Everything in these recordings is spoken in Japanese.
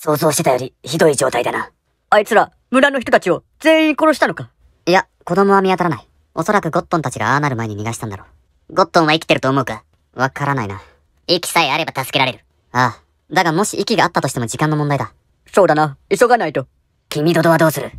想像してたよりひどい状態だな。あいつら、村の人たちを全員殺したのかいや、子供は見当たらない。おそらくゴットンたちがああなる前に逃がしたんだろう。ゴットンは生きてると思うかわからないな。息さえあれば助けられる。ああ。だがもし息があったとしても時間の問題だ。そうだな。急がないと。君とドはどうする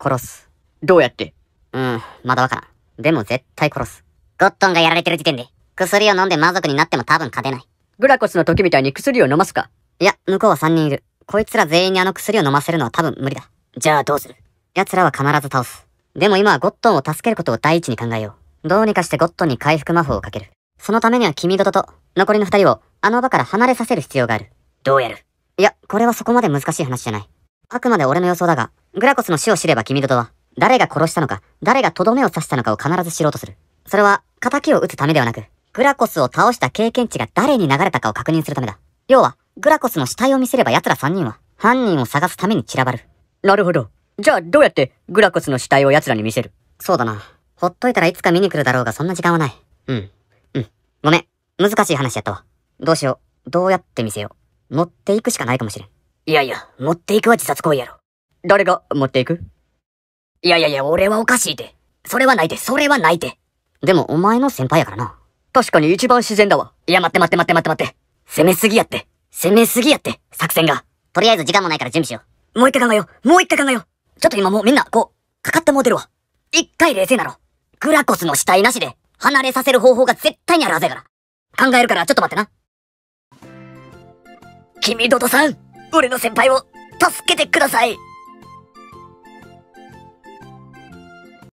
殺す。どうやってうん、まだわからん。でも絶対殺す。ゴットンがやられてる時点で、薬を飲んで魔族になっても多分勝てない。グラコスの時みたいに薬を飲ますかいや、向こうは3人いる。こいつら全員にあの薬を飲ませるのは多分無理だ。じゃあどうする奴らは必ず倒す。でも今はゴットンを助けることを第一に考えよう。どうにかしてゴットンに回復魔法をかける。そのためには君殿と残りの二人をあの場から離れさせる必要がある。どうやるいや、これはそこまで難しい話じゃない。あくまで俺の予想だが、グラコスの死を知れば君殿は、誰が殺したのか、誰がとどめを刺したのかを必ず知ろうとする。それは、仇を撃つためではなく、グラコスを倒した経験値が誰に流れたかを確認するためだ。要は、グラコスの死体を見せれば奴ら3人は犯人を探すために散らばる。なるほど。じゃあどうやってグラコスの死体を奴らに見せるそうだな。ほっといたらいつか見に来るだろうがそんな時間はない。うん。うん。ごめん。難しい話やったわ。どうしよう。どうやって見せよう。持っていくしかないかもしれん。いやいや、持っていくは自殺行為やろ。誰が持っていくいやいやいや、俺はおかしいで。それはないで、それはないで。でもお前の先輩やからな。確かに一番自然だわ。いや、待って待って待って待って待って。攻めすぎやって。攻めすぎやって、作戦が。とりあえず時間もないから準備しよう。もう一回考えよう。もう一回考えよう。ちょっと今もうみんな、こう、かかってもうてるわ。一回冷静なろ。グラコスの死体なしで、離れさせる方法が絶対にあるはずやから。考えるからちょっと待ってな。君、ドドさん、俺の先輩を、助けてください。